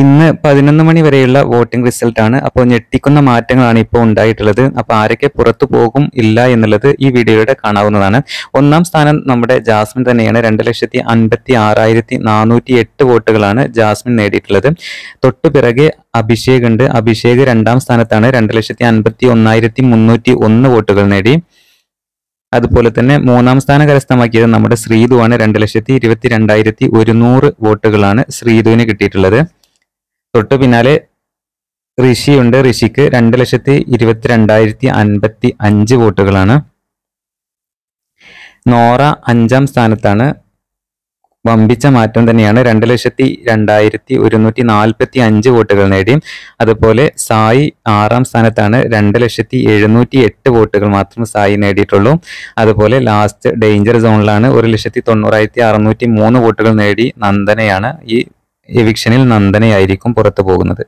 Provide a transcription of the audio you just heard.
ഇന്ന് പതിനൊന്ന് മണി വരെയുള്ള വോട്ടിംഗ് റിസൾട്ട് ആണ് അപ്പോൾ ഞെട്ടിക്കുന്ന മാറ്റങ്ങളാണ് ഇപ്പോൾ ഉണ്ടായിട്ടുള്ളത് അപ്പോൾ ആരൊക്കെ പുറത്തു പോകും ഇല്ല എന്നുള്ളത് ഈ വീഡിയോയുടെ കാണാവുന്നതാണ് ഒന്നാം സ്ഥാനം നമ്മുടെ ജാസ്മിൻ തന്നെയാണ് രണ്ട് ലക്ഷത്തി അൻപത്തി ആറായിരത്തി നാനൂറ്റി എട്ട് വോട്ടുകളാണ് ജാസ്മിൻ നേടിയിട്ടുള്ളത് തൊട്ടു പിറകെ അഭിഷേക് ഉണ്ട് അഭിഷേക് രണ്ടാം സ്ഥാനത്താണ് രണ്ട് ലക്ഷത്തി അൻപത്തി ഒന്നായിരത്തി മുന്നൂറ്റി ഒന്ന് വോട്ടുകൾ നേടി അതുപോലെ തന്നെ മൂന്നാം സ്ഥാനം കരസ്ഥമാക്കിയത് നമ്മുടെ ശ്രീതുവാണ് രണ്ട് ലക്ഷത്തി ഇരുപത്തി രണ്ടായിരത്തി ഒരുന്നൂറ് വോട്ടുകളാണ് ശ്രീതുവിന് കിട്ടിയിട്ടുള്ളത് തൊട്ട് പിന്നാലെ ഋഷിയുണ്ട് ഋഷിക്ക് രണ്ട് ലക്ഷത്തി ഇരുപത്തിരണ്ടായിരത്തി അൻപത്തി അഞ്ച് വോട്ടുകളാണ് നോറ അഞ്ചാം സ്ഥാനത്താണ് വമ്പിച്ച മാറ്റം തന്നെയാണ് രണ്ട് ലക്ഷത്തി രണ്ടായിരത്തി ഒരുന്നൂറ്റി നാൽപ്പത്തി അഞ്ച് വോട്ടുകൾ നേടി അതുപോലെ സായി ആറാം സ്ഥാനത്താണ് രണ്ട് ലക്ഷത്തി എഴുന്നൂറ്റി എട്ട് വോട്ടുകൾ മാത്രം സായി നേടിയിട്ടുള്ളൂ അതുപോലെ ലാസ്റ്റ് ഡേഞ്ചർ സോണിലാണ് ഒരു ലക്ഷത്തി തൊണ്ണൂറായിരത്തി അറുന്നൂറ്റി മൂന്ന് വോട്ടുകൾ നേടി നന്ദനയാണ് ഈ എവിക്ഷനിൽ നന്ദനയായിരിക്കും പുറത്തു പോകുന്നത്